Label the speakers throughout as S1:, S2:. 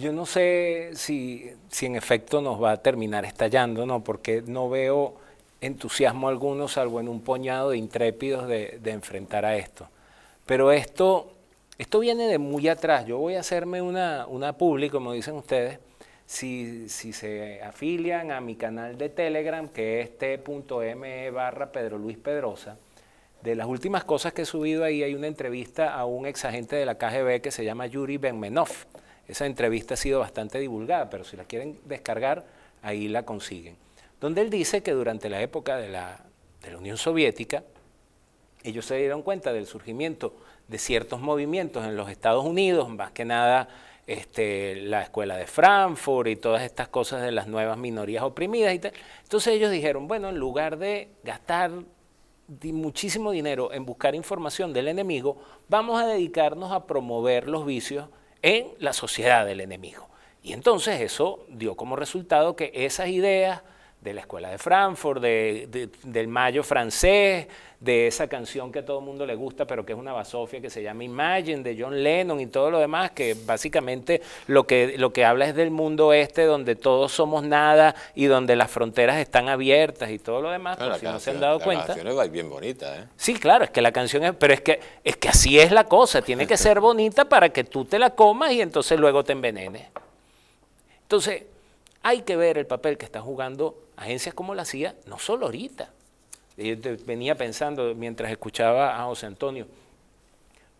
S1: yo no sé si, en efecto nos va a terminar estallando, ¿no? Porque no veo entusiasmo alguno, salvo en un puñado de intrépidos de, enfrentar a esto. Pero esto, esto viene de muy atrás. Yo voy a hacerme una, una publi, como dicen ustedes, si, se afilian a mi canal de Telegram, que es t.me barra Pedro Luis Pedrosa. De las últimas cosas que he subido ahí hay una entrevista a un exagente de la KGB que se llama Yuri Benmenov esa entrevista ha sido bastante divulgada, pero si la quieren descargar, ahí la consiguen. Donde él dice que durante la época de la, Unión Soviética, ellos se dieron cuenta del surgimiento de ciertos movimientos en los Estados Unidos, más que nada este, la escuela de Frankfurt y todas estas cosas de las nuevas minorías oprimidas y tal. Entonces ellos dijeron, bueno, en lugar de gastar muchísimo dinero en buscar información del enemigo, vamos a dedicarnos a promover los vicios en la sociedad del enemigo. Y entonces eso dio como resultado que esas ideas de la Escuela de Frankfurt, de, del Mayo francés, de esa canción que a todo el mundo le gusta, pero que es una basofia que se llama Imagine, de John Lennon y todo lo demás, que básicamente lo que, lo que habla es del mundo este donde todos somos nada y donde las fronteras están abiertas y todo lo demás, pero que si no se han dado cuenta. La canción es bien bonita, ¿eh? Sí, claro, es que la canción es, pero es que, es que así es la cosa, tiene que ser bonita para que tú te la comas y entonces luego te envenene Entonces, hay que ver el papel que están jugando agencias como la CIA, no solo ahorita. Yo eh, venía pensando mientras escuchaba a José Antonio.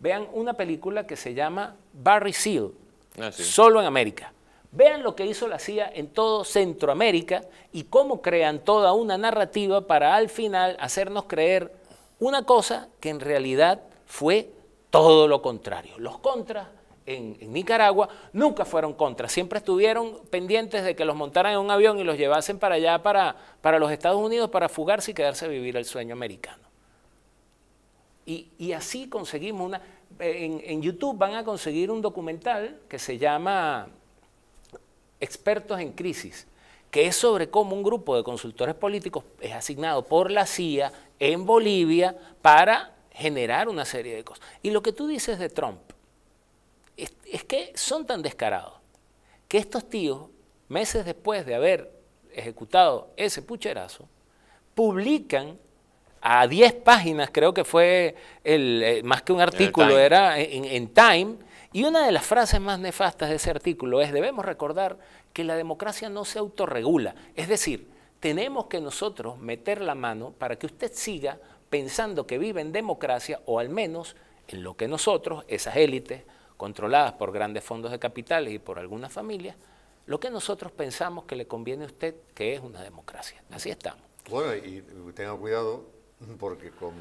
S1: Vean una película que se llama Barry Seal, ah, solo en América. Vean lo que hizo la CIA en todo Centroamérica y cómo crean toda una narrativa para al final hacernos creer una cosa que en realidad fue todo lo contrario. Los contras en, Nicaragua nunca fueron contra, siempre estuvieron pendientes de que los montaran en un avión y los llevasen para allá, para, para los Estados Unidos, para fugarse y quedarse a vivir el sueño americano. Y, así conseguimos una... en YouTube van a conseguir un documental que se llama Expertos en Crisis, que es sobre cómo un grupo de consultores políticos es asignado por la CIA en Bolivia para generar una serie de cosas. Y lo que tú dices de Trump, es que son tan descarados que estos tíos, meses después de haber ejecutado ese pucherazo, publican a 10 páginas, creo que fue el, eh, más que un artículo, era en, en, Time, y una de las frases más nefastas de ese artículo es, debemos recordar que la democracia no se autorregula, es decir, tenemos que nosotros meter la mano para que usted siga pensando que vive en democracia o al menos en lo que nosotros, esas élites, controladas por grandes fondos de capitales y por algunas familias, lo que nosotros pensamos que le conviene a usted, que es una democracia. Así estamos. Bueno, y tenga cuidado porque con